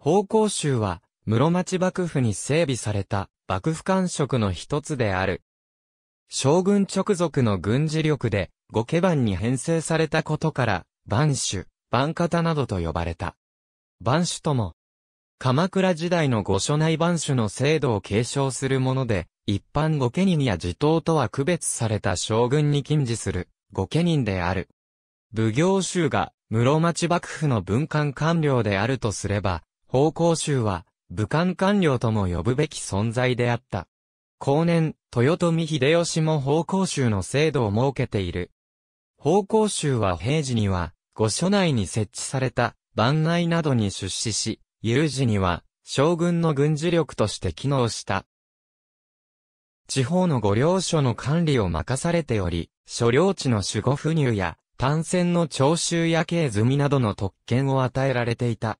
奉公衆は、室町幕府に整備された幕府官職の一つである。将軍直属の軍事力で、御家番に編成されたことから、番主、番方などと呼ばれた。番主とも、鎌倉時代の御所内番主の制度を継承するもので、一般御家人や地頭とは区別された将軍に禁似する、御家人である。奉行衆が、室町幕府の文官官僚であるとすれば、方向州は、武漢官僚とも呼ぶべき存在であった。後年、豊臣秀吉も方向州の制度を設けている。方向州は平時には、御所内に設置された、番内などに出資し、有事には、将軍の軍事力として機能した。地方の御領所の管理を任されており、所領地の守護不入や、単線の徴収や刑済みなどの特権を与えられていた。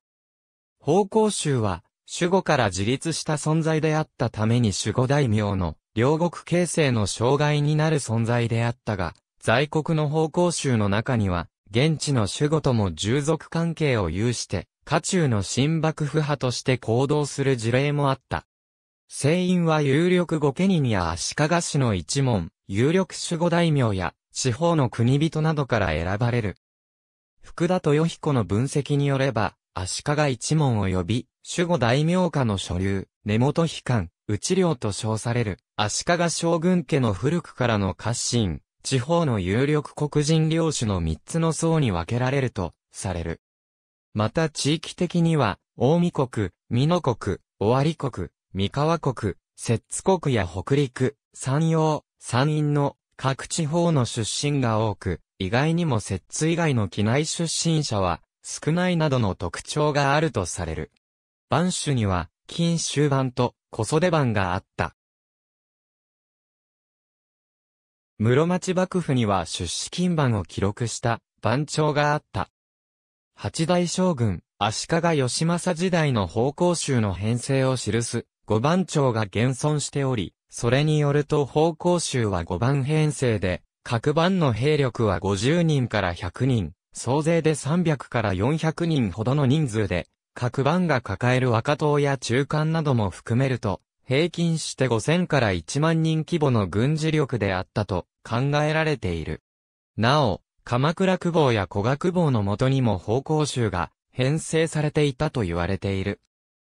方向宗は、守護から自立した存在であったために守護大名の両国形成の障害になる存在であったが、在国の方向宗の中には、現地の守護とも従属関係を有して、家中の新幕府派として行動する事例もあった。船員は有力御家人や足利氏の一門、有力守護大名や、地方の国人などから選ばれる。福田豊彦の分析によれば、足利一門及び、守護大名家の所有、根本悲観、内領と称される、足利将軍家の古くからの家臣、地方の有力黒人領主の三つの層に分けられると、される。また地域的には、大見国、美濃国、尾張国、三河国、摂津国や北陸、山陽、山陰の各地方の出身が多く、意外にも摂津以外の機内出身者は、少ないなどの特徴があるとされる。番種には、金州版と小袖版があった。室町幕府には出資金番を記録した番長があった。八大将軍、足利義政時代の方向衆の編成を記す五番長が現存しており、それによると方向衆は五番編成で、各番の兵力は50人から100人、総勢で300から400人ほどの人数で、各番が抱える若党や中間なども含めると、平均して5000から1万人規模の軍事力であったと考えられている。なお、鎌倉久保や古学久保のもとにも方向集が編成されていたと言われている。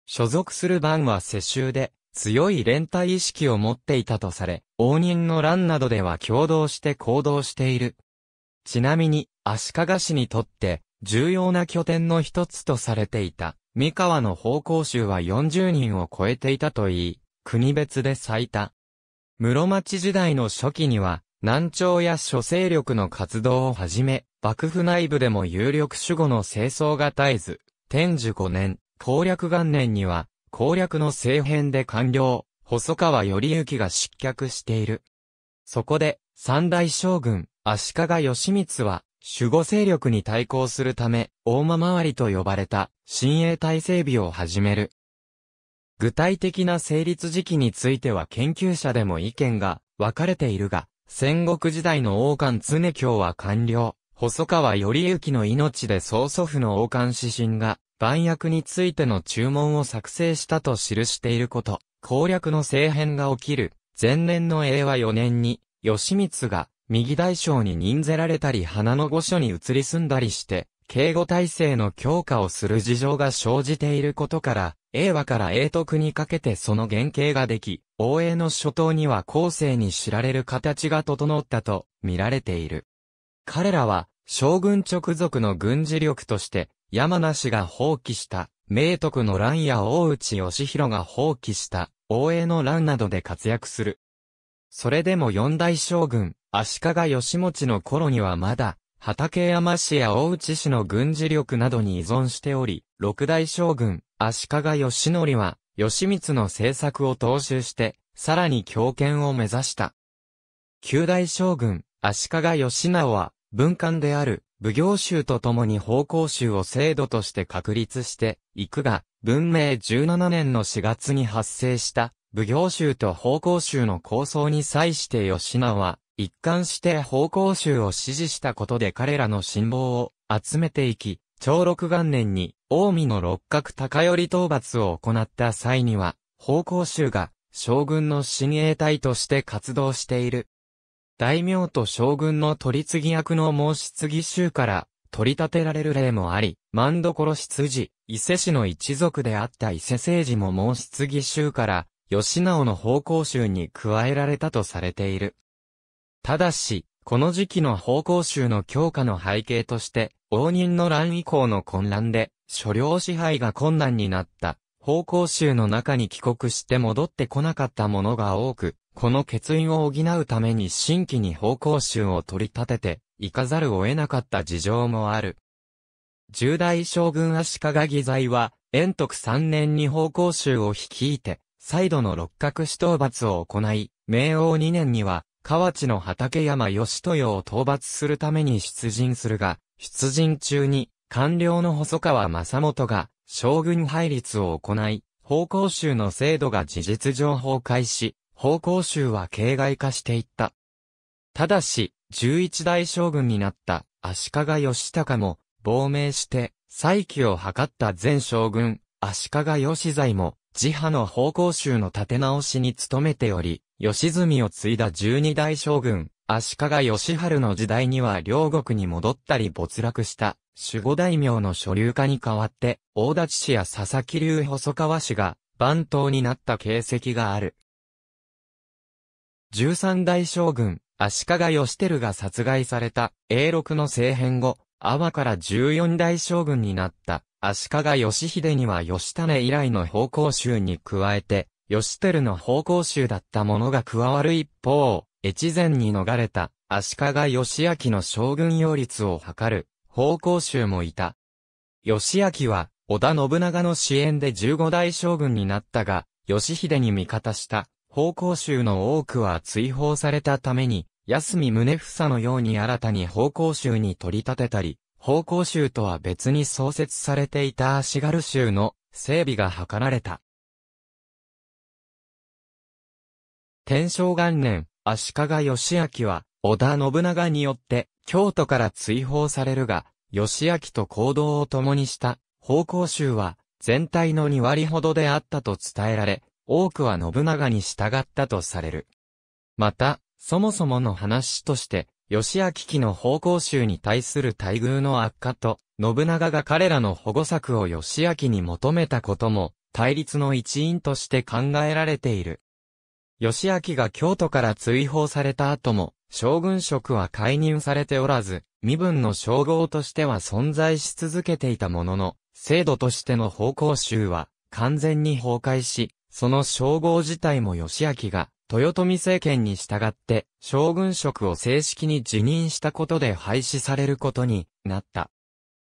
所属する番は世襲で、強い連帯意識を持っていたとされ、応仁の乱などでは共同して行動している。ちなみに、足利氏にとって重要な拠点の一つとされていた。三河の奉公衆は40人を超えていたといい、国別で最多。室町時代の初期には、南朝や諸勢力の活動をはじめ、幕府内部でも有力守護の清掃が絶えず、天寿五年、攻略元年には、攻略の政変で完了、細川頼行が失脚している。そこで、三大将軍、足利義満は、守護勢力に対抗するため、大間回りと呼ばれた、新鋭体整備を始める。具体的な成立時期については研究者でも意見が分かれているが、戦国時代の王冠常京は完了、細川頼之の命で曽祖父の王冠指針が、万役についての注文を作成したと記していること、攻略の政変が起きる、前年の英和4年に、義満が、右大将に任ぜられたり花の御所に移り住んだりして、警護体制の強化をする事情が生じていることから、英和から英徳にかけてその原型ができ、王永の初頭には後世に知られる形が整ったと見られている。彼らは、将軍直属の軍事力として、山梨が放棄した、明徳の乱や大内義弘が放棄した、王永の乱などで活躍する。それでも四大将軍、足利義持の頃にはまだ、畠山氏や大内氏の軍事力などに依存しており、六代将軍、足利義則は、義満の政策を踏襲して、さらに強権を目指した。九代将軍、足利義直は、文官である、武行衆と共に奉公衆を制度として確立して、いくが、文明17年の4月に発生した、武行衆と奉公衆の構想に際して義直は、一貫して方向衆を支持したことで彼らの信望を集めていき、長六元年に、近江の六角高頼討伐を行った際には、方向衆が将軍の親衛隊として活動している。大名と将軍の取り次ぎ役の申し継ぎ衆から取り立てられる例もあり、万所執事、伊勢氏の一族であった伊勢政治も申し継ぎ衆から、吉直の方向衆に加えられたとされている。ただし、この時期の方向集の強化の背景として、応仁の乱以降の混乱で、所領支配が困難になった、方向集の中に帰国して戻ってこなかった者が多く、この欠員を補うために新規に方向集を取り立てて、行かざるを得なかった事情もある。重大将軍足利義在は、延徳三年に方向集を率いて、再度の六角死討伐を行い、明王二年には、河内の畠山義豊を討伐するために出陣するが、出陣中に、官僚の細川正元が、将軍配立を行い、方向衆の制度が事実上崩壊し、方向衆は形骸化していった。ただし、十一代将軍になった足利義高も亡命して再起を図った前将軍足利義財も自派の方向衆の立て直しに努めており、吉住を継いだ十二代将軍、足利義春の時代には両国に戻ったり没落した守護大名の所流化に代わって、大立氏や佐々木流細川氏が番頭になった形跡がある。十三代将軍、足利義輝が殺害された永禄の政変後、阿波から十四代将軍になった足利義秀には義種以来の方向集に加えて、義輝の方向集だったものが加わる一方、越前に逃れた足利義明の将軍擁立を図る方向集もいた。義明は織田信長の支援で十五代将軍になったが、義秀に味方した方向集の多くは追放されたために、安見宗房のように新たに方向集に取り立てたり、方向州とは別に創設されていた足軽州の整備が図られた。天正元年、足利義明は、織田信長によって、京都から追放されるが、義明と行動を共にした、方向州は、全体の2割ほどであったと伝えられ、多くは信長に従ったとされる。また、そもそもの話として、義明期の方向衆に対する待遇の悪化と、信長が彼らの保護策を義明に求めたことも、対立の一因として考えられている。義明が京都から追放された後も、将軍職は解任されておらず、身分の称号としては存在し続けていたものの、制度としての方向衆は完全に崩壊し、その称号自体も義明が豊臣政権に従って将軍職を正式に辞任したことで廃止されることになった。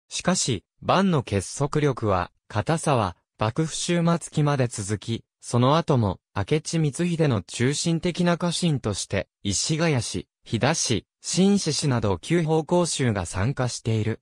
しかし、万の結束力は、硬さは、幕府終末期まで続き、その後も、明智光秀の中心的な家臣として、石ヶ谷氏、飛田氏、新市氏など旧方向衆が参加している。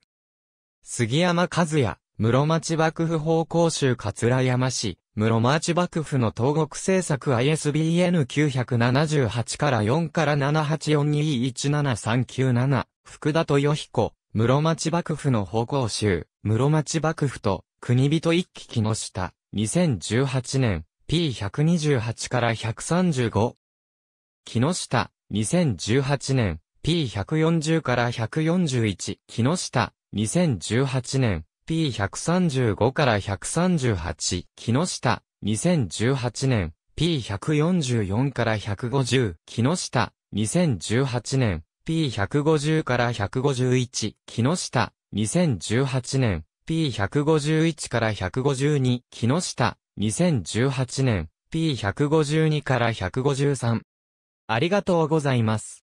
杉山和也、室町幕府方向衆桂山氏、室町幕府の東国政策 ISBN 978から4から78421739 7福田豊彦、室町幕府の方向集、室町幕府と国人一期木下、2018年、P128 から135。木下、2018年、P140 から141。木下、2018年、P135 から138、木下、2018年、P144 から150、木下、2018年、P150 から151、木下、2018年、P151 から152、木下、2018年、P152 から153。ありがとうございます。